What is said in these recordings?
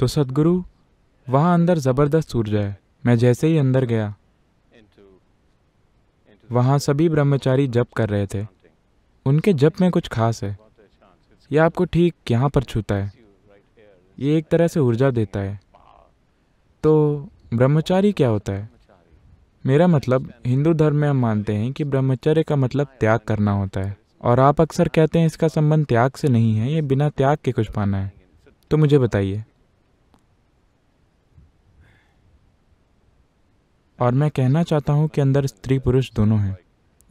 तो सदगुरु वहाँ अंदर ज़बरदस्त ऊर्जा है मैं जैसे ही अंदर गया वहाँ सभी ब्रह्मचारी जप कर रहे थे उनके जप में कुछ खास है यह आपको ठीक यहाँ पर छूता है ये एक तरह से ऊर्जा देता है तो ब्रह्मचारी क्या होता है मेरा मतलब हिंदू धर्म में हम मानते हैं कि ब्रह्मचर्य का मतलब त्याग करना होता है और आप अक्सर कहते हैं इसका संबंध त्याग से नहीं है ये बिना त्याग के कुछ पाना है तो मुझे बताइए और मैं कहना चाहता हूँ कि अंदर स्त्री पुरुष दोनों हैं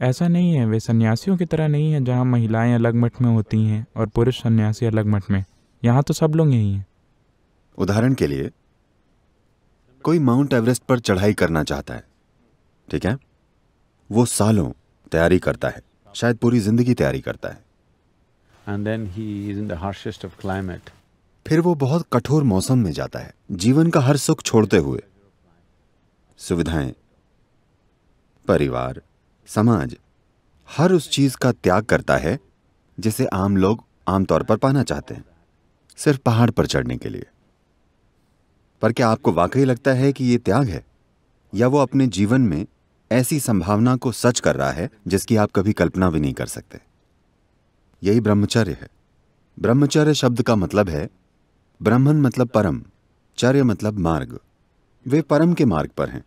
ऐसा नहीं है वे सन्यासियों की तरह नहीं है जहाँ महिलाएं अलग मठ में होती हैं और पुरुष सन्यासी अलग मठ में यहाँ तो सब लोग यही हैं उदाहरण के लिए कोई माउंट एवरेस्ट पर चढ़ाई करना चाहता है ठीक है वो सालों तैयारी करता है शायद पूरी जिंदगी तैयारी करता है and then he is in the harshest of climate. फिर वो बहुत कठोर मौसम में जाता है जीवन का हर सुख छोड़ते हुए सुविधाएं परिवार समाज हर उस चीज का त्याग करता है जिसे आम लोग आमतौर पर पाना चाहते हैं सिर्फ पहाड़ पर चढ़ने के लिए पर क्या आपको वाकई लगता है कि यह त्याग है या वो अपने जीवन में ऐसी संभावना को सच कर रहा है जिसकी आप कभी कल्पना भी नहीं कर सकते यही ब्रह्मचर्य है ब्रह्मचर्य शब्द का मतलब है ब्राह्मण मतलब परम चर्य मतलब मार्ग वे परम के मार्ग पर हैं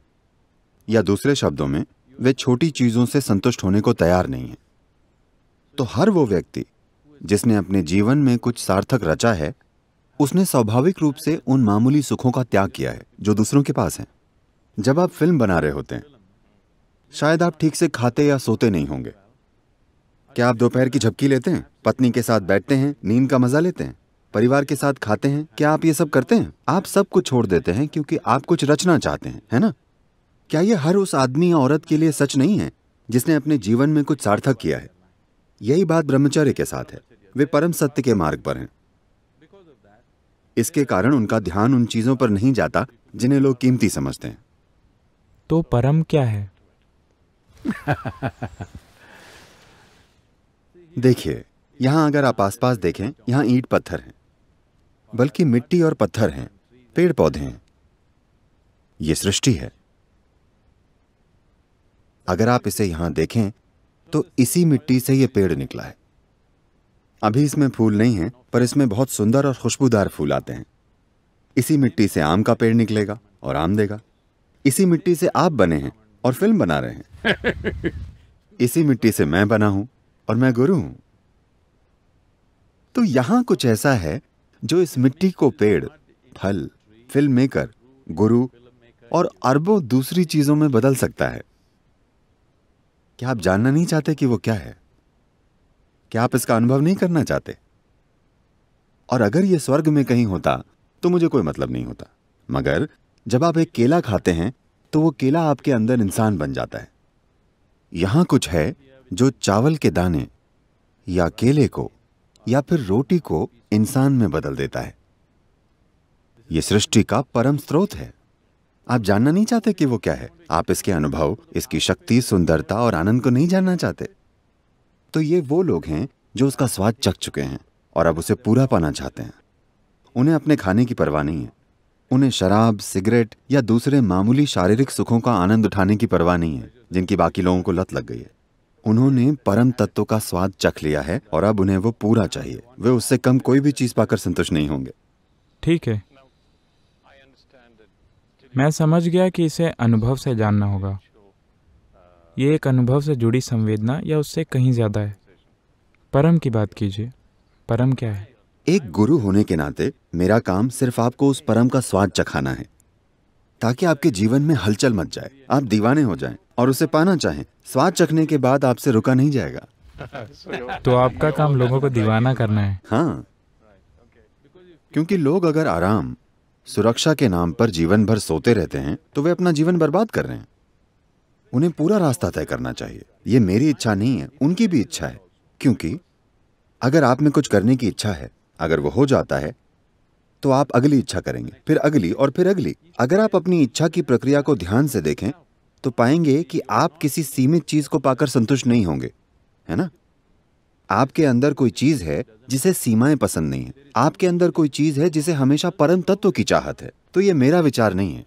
या दूसरे शब्दों में वे छोटी चीज़ों से संतुष्ट होने को तैयार नहीं है तो हर वो व्यक्ति जिसने अपने जीवन में कुछ सार्थक रचा है उसने स्वाभाविक रूप से उन मामूली सुखों का त्याग किया है जो दूसरों के पास हैं जब आप फिल्म बना रहे होते हैं शायद आप ठीक से खाते या सोते नहीं होंगे क्या आप दोपहर की झपकी लेते हैं पत्नी के साथ बैठते हैं नींद का मजा लेते हैं परिवार के साथ खाते हैं क्या आप ये सब करते हैं आप सब कुछ छोड़ देते हैं क्योंकि आप कुछ रचना चाहते हैं है ना क्या यह हर उस आदमी या औरत के लिए सच नहीं है जिसने अपने जीवन में कुछ सार्थक किया है यही बात ब्रह्मचर्य के साथ है वे परम सत्य के मार्ग पर हैं इसके कारण उनका ध्यान उन चीजों पर नहीं जाता जिन्हें लोग कीमती समझते हैं तो परम क्या है देखिए यहां अगर आप आसपास देखें यहां ईट पत्थर हैं बल्कि मिट्टी और पत्थर हैं पेड़ पौधे हैं ये सृष्टि है अगर आप इसे यहां देखें तो इसी मिट्टी से यह पेड़ निकला है अभी इसमें फूल नहीं है पर इसमें बहुत सुंदर और खुशबूदार फूल आते हैं इसी मिट्टी से आम का पेड़ निकलेगा और आम देगा इसी मिट्टी से आप बने हैं और फिल्म बना रहे हैं इसी मिट्टी से मैं बना हूं और मैं गुरु हूं तो यहां कुछ ऐसा है जो इस मिट्टी को पेड़ फल फिल्म मेकर गुरु और अरबों दूसरी चीजों में बदल सकता है क्या आप जानना नहीं चाहते कि वो क्या है क्या आप इसका अनुभव नहीं करना चाहते और अगर ये स्वर्ग में कहीं होता तो मुझे कोई मतलब नहीं होता मगर जब आप एक केला खाते हैं तो वो केला आपके अंदर इंसान बन जाता है यहां कुछ है जो चावल के दाने या केले को या फिर रोटी को इंसान में बदल देता है यह सृष्टि का परम स्रोत है आप जानना नहीं चाहते कि वो क्या है आप इसके अनुभव इसकी शक्ति सुंदरता और आनंद को नहीं जानना चाहते तो ये वो लोग हैं जो उसका स्वाद चख चुके हैं और अब उसे पूरा पाना चाहते हैं उन्हें अपने खाने की परवाह नहीं है उन्हें शराब सिगरेट या दूसरे मामूली शारीरिक सुखों का आनंद उठाने की परवाह नहीं है जिनकी बाकी लोगों को लत लग गई है उन्होंने परम तत्व का स्वाद चख लिया है और अब उन्हें वो पूरा चाहिए वे उससे कम कोई भी चीज पाकर संतुष्ट नहीं होंगे ठीक है मैं समझ गया कि इसे अनुभव से जानना होगा ये एक अनुभव से जुड़ी संवेदना या उससे कहीं ज़्यादा है परम की बात कीजिए परम क्या है एक गुरु होने के नाते मेरा काम सिर्फ आपको उस परम का स्वाद चखाना है ताकि आपके जीवन में हलचल मच जाए आप दीवाने हो जाएं और उसे पाना चाहें स्वाद चखने के बाद आपसे रुका नहीं जाएगा तो आपका काम लोगों को दीवाना करना है हाँ क्योंकि लोग अगर आराम सुरक्षा के नाम पर जीवन भर सोते रहते हैं तो वे अपना जीवन बर्बाद कर रहे हैं उन्हें पूरा रास्ता तय करना चाहिए ये मेरी इच्छा नहीं है उनकी भी इच्छा है क्योंकि अगर आप में कुछ करने की इच्छा है अगर वो हो जाता है तो आप अगली इच्छा करेंगे फिर अगली और फिर अगली अगर आप अपनी इच्छा की प्रक्रिया को ध्यान से देखें तो पाएंगे कि आप किसी सीमित चीज को पाकर संतुष्ट नहीं होंगे है ना आपके अंदर कोई चीज है जिसे सीमाएं पसंद नहीं है आपके अंदर कोई चीज है जिसे हमेशा परम तत्व की चाहत है तो ये मेरा विचार नहीं है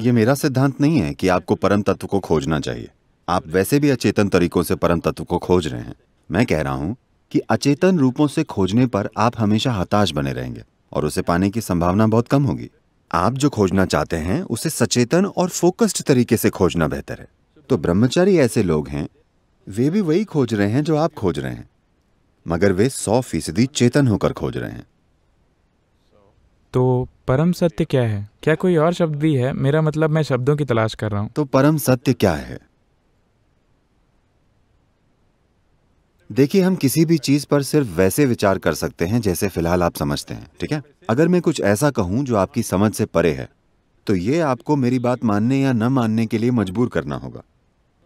ये मेरा सिद्धांत नहीं है कि आपको परम तत्व को खोजना चाहिए आप वैसे भी अचेतन तरीकों से परम तत्व को खोज रहे हैं मैं कह रहा हूं कि अचेतन रूपों से खोजने पर आप हमेशा हताश बने रहेंगे और उसे पाने की संभावना बहुत कम होगी आप जो खोजना चाहते हैं उसे सचेतन और फोकस्ड तरीके से खोजना बेहतर है तो ब्रह्मचारी ऐसे लोग हैं वे भी वही खोज रहे हैं जो आप खोज रहे हैं मगर वे सौ फीसदी चेतन होकर खोज रहे हैं तो परम सत्य क्या है क्या कोई और शब्द भी है मेरा मतलब मैं शब्दों की तलाश कर रहा हूं तो परम सत्य क्या है देखिए हम किसी भी चीज पर सिर्फ वैसे विचार कर सकते हैं जैसे फिलहाल आप समझते हैं ठीक है अगर मैं कुछ ऐसा कहूं जो आपकी समझ से परे है तो ये आपको मेरी बात मानने या न मानने के लिए मजबूर करना होगा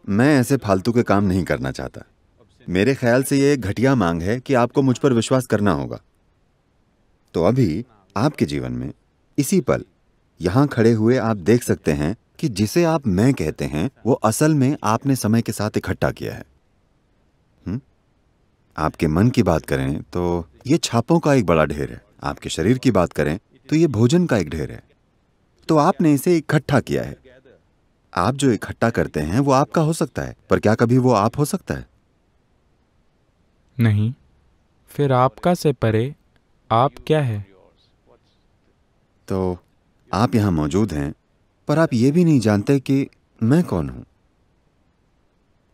मैं ऐसे फालतू के काम नहीं करना चाहता मेरे ख्याल से ये एक घटिया मांग है कि आपको मुझ पर विश्वास करना होगा तो अभी आपके जीवन में इसी पल यहां खड़े हुए आप देख सकते हैं कि जिसे आप मैं कहते हैं वो असल में आपने समय के साथ इकट्ठा किया है हुँ? आपके मन की बात करें तो ये छापों का एक बड़ा ढेर है आपके शरीर की बात करें तो ये भोजन का एक ढेर है तो आपने इसे इकट्ठा किया है आप जो इकट्ठा करते हैं वो आपका हो सकता है पर क्या कभी वो आप हो सकता है नहीं फिर आपका से परे आप क्या है तो आप यहाँ मौजूद हैं पर आप ये भी नहीं जानते कि मैं कौन हूं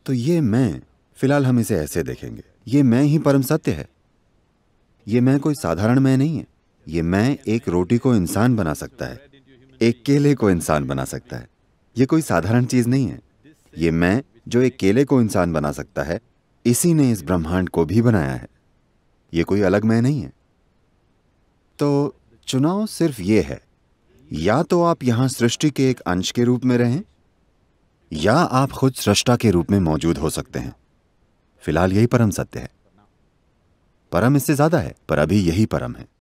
तो ये मैं फिलहाल हम इसे ऐसे देखेंगे ये मैं ही परम सत्य है ये मैं कोई साधारण मैं नहीं है ये मैं एक रोटी को इंसान बना सकता है एक केले को इंसान बना सकता है ये कोई साधारण चीज़ नहीं है ये मैं जो एक केले को इंसान बना सकता है इसी ने इस ब्रह्मांड को भी बनाया है ये कोई अलग मैं नहीं है तो चुनाव सिर्फ ये है या तो आप यहां सृष्टि के एक अंश के रूप में रहें या आप खुद सृष्टा के रूप में मौजूद हो सकते हैं फिलहाल यही परम सत्य है परम इससे ज्यादा है पर अभी यही परम है